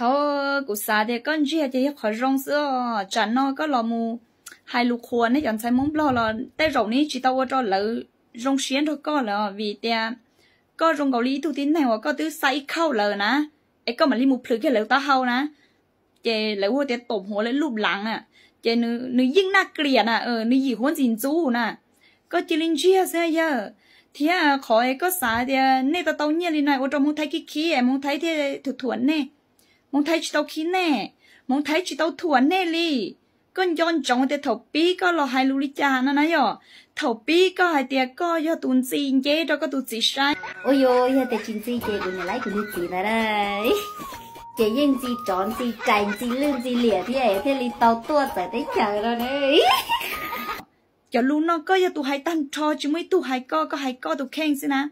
ท่กุศาเดก้อนเจียจะยขอร้องเสื้อจันนอก็ลอมูไฮลูกควรเนี่ยย้อนใช้มงปลอลแต่เรานี้จิตตัวจอเลยรงเชียนทุก็แล้ววีเตียก็รงเกาหลีทุกทีไหนวะก็ตื้อใส่เข้าเลยนะไอ้ก็มันรีมูพลึกแค่เหลวตาเฮานะ เจเหล้วว่าจะตบหัวเลยรูปหลังอ่ะ เจนึกนึกยิ่งน่าเกลียดอ่ะเออนึหยิ่งหุ่นจินจู้น่ะ ก็จิลินเชียเสียเยอะ เทียขอไอ้ก็สาเดียเนี่ยตะเตาเนี่ยลีน่อยโอ้จอมุ้งไทยขี้ขี้ไอ้มุ้งไทยเทียถุถวนเนี่ย mong thấy chỉ tao khí nè mong thấy chỉ tao thua nè li con yon chồng để thầu bí có lo hai lu li cha nó nói yo thầu bí có hai tiệt có yo tuần gì chế đó có tuần gì sai ôi ôi hai tiệt chín gì chế của nhà lái của nhà chị là đây chế yên gì chọn gì cành gì lươn gì lìa thì ấy thế lì tao tua sẽ thấy chẳng rồi đấy cho lu nó có yo tụ hai tăng cho chứ mấy tụ hai co có hai co tụ khen xin à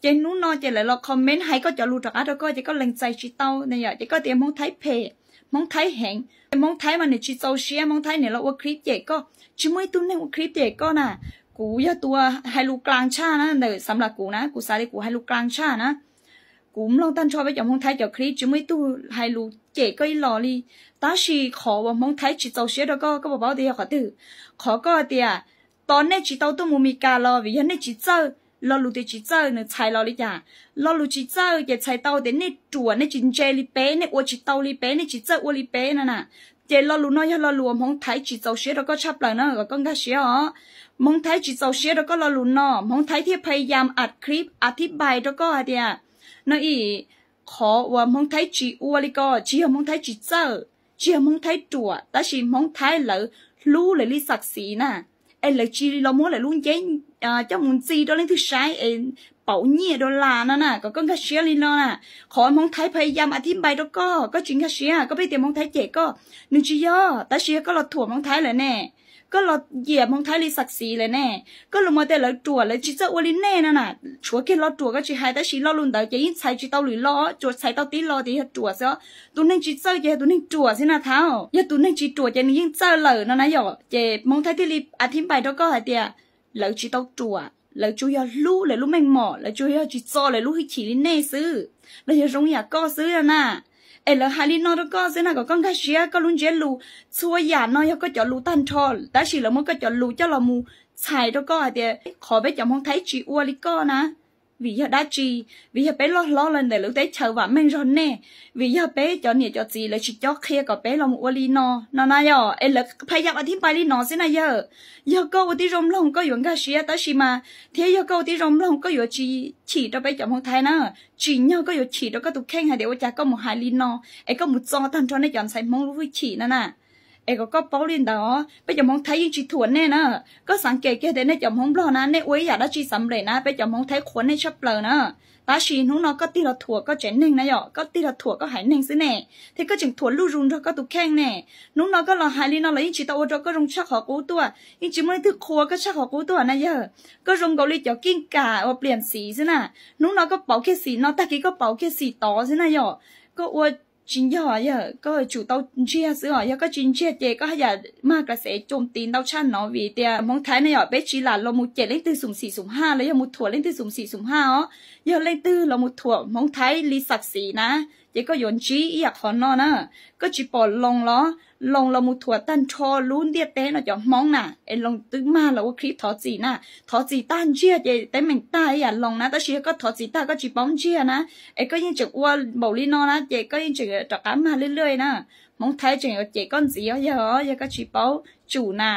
เจนูนอเจเลยเราคอมเมนต์ให้ก็จะรู้จักอ่ะแล้วก็เจก็แรงใจชิเต้าเนี่ยเจก็เตรียมมองไทยเพจมองไทยแห่งมองไทยมันนชีโซเชียมองไทยเนี่ยเราว่าคลิปเจก็ชิไม่ตุ้นในว่าคลิปเจก็น่ะ กูอย่าตัวให้ลูกกลางชานะเดี๋ยวสำหรับกูนะ กูสาธิกูให้ลูกกลางชานะ กูมลองตั้งชอบไปจากมองไทยจากคลิปชิไม่ตุ้นให้ลูกเจก็อีหล่อลีตาชีขอว่ามองไทยชิโซเชียแล้วก็ ก็บอกเดียวขอตื้อขอก็เดีย ตอนนี้ชิโตตุ้มมีการรอวิยันนี่ชิโซลอลูดจิเจอเนี่ยใช้เราหอยังเาลูดิจิเจอร์จะใช้เตาเดนในจั่วในจินเจลิเป้เนี่ยอวจิเตาลิเป้เนี่ยจิเจอรอวลิเป้น่ะน่ะ เจลอลูน้อยลอลูมองไทยจิเจ้าเชียเราก็ชอบเลยนะเราก็งั้นเชียวมองไทยจิเจ้าเชียเราก็ลอลูน้อมองไทยที่พยายามอัดคลิปอธิบายแล้วก็เดียนั่อีขอว่ามองไทยจิอวลิก็เชียมองไทยจิเจอร์เชียมองไทยจั่วแต่ชิมองไทยเหลือรู้เลยลิศักดิ์ศรีน่ะ em lại chi lo mua lại luôn chế à cho muốn gì đó lên thứ sai em bảo nhẹ đô la nó nè có con cá xe lên nó nè khỏi mong thấy phải giam à thêm bài đó có có chuyện cái xe à, có biết tiền mong thấy trẻ có nên chỉ do ta xe có lọt thủa mong thấy lại nè ก็เราเหยียบมองไทยลิศักดิ์ศรีเลยแน่ ก็ลงมาแต่เราตัวเลยจีเจ้าอวลินแน่นั่นน่ะชัวแค่เราตัวก็จีหายแต่ชีเราลุนเดาอจะยิ่งใช้จีเต้าหรือล้อจดใช้เต้าตีล้อตีตัวเสียตัวหนึ่งจีเจ้าเยตัวหนึ่งตัวสินะเท้าอยตัวหนึ่งจีตัวจะนี่ยิ่งเจ้าเลยนั่นนะหยอเจมองไทยที่รีอาทิตย์ไปเราก็หายเดียเราจีเต้าตัวเราจอยาลู่เลยลู้แมงหมอเราจอยาจีโซเลยลู้ให้ฉีลินแน่ซื้อเราจะรงอยากก็ซื้อนะ ấy là hai nó đó có thế nào có con cái gì có luôn chế lù xua nhà nó có cho lù tan cho đã chỉ là muốn có cho lù cho là mù xài đó có thì khỏi biết chồng không thấy chị ua đi con vì giờ đã chi vì giờ bé lo lo lên để lúc đấy chờ và mang rồi nè vì giờ bé cho nè cho gì là chỉ cho kia có bé lòng uali nó nó nãy giờ em là phải gặp ở thiên bài đi nó xin nay giờ giờ câu ở đi rong lòng có yuan cái gì ta xí mà thế giờ câu đi rong lòng có yuan chỉ chỉ cho bé chồng không thấy nữa chỉ nhau có yuan chỉ cho các tụ khen hay để cha có một hai ly nó em có một giò thằng cho nó chọn sai mong lúc chỉ nữa nè เอกก็เป้าลินดาอ๋อไปจมองไทยยิงชีถวนแน่นะก็สังเกตแกเดนในจมองบล้อนะในอวยอยากได้ชีสำเร็จนะ ไปจมองไทยขวนในชับเปลนะตาชีนุ่งนอก็ตีละถั่วก็เจนหนึ่งนะหยอก็ตีละถั่วก็หายหนึ่งซิแน่เทก็จึงถั่วลู่รุนก็ตุกแข้งแน่ นุ่งนอก็รอหายลีนอเลยยิ่งชีตาโอจก็รงชักขอกูตัวยิ่งจีมันถือครัวก็ชักขอกูตัวนะเยอะก็รงเกาหลีเจาะกิ้งก่าว่าเปลี่ยนสีซิน่ะ นุ่งนอก็เป่าแค่สีนอตะกี้ก็เป่าแค่สีต่อซินะยอก็อวดจินยอเยอะก็จู่เต้าเชียซื้อเยอะก็จินเชียเจก็อย่ามากกระแสโจมตีเต้าชั่นเนาะวีเตียมองท้ายในหยอเบจีหลานเรามุดเจ็ดเล่นตื้อสุ่มสี่สุ่มห้าแล้วยังมุดถั่วเล่นตื้อสุ่มสี่สุ่มห้าอ๋อเยังเล่นตื้อเรามุดถั่วมองท้ายลีศักดิ์ศรีนะเจก็โยนชี้อยากขอนอนะก็จีปอดลงล้อลงเรามุถั่วตั้นชอลุ้นเดียเต้นอจอมองน่ะเอ็นลงตึ้งมาแล้วว่าคลิปทอจีน่ะทอจีตั้นเชี่ยเจเต้เหม่งตายอย่าลงนะตาเชี่ยก็ทอจีต้าก็จีป้องเชี่ยนะเอ็ก็ยิ่งจะวนบอลีนอนะเจก็ยิ่งจะจักกันมาเรื่อยๆนะมองไทยเจเจก้อนสีเยอะๆเยอะก็จีป้องจู่น่ะ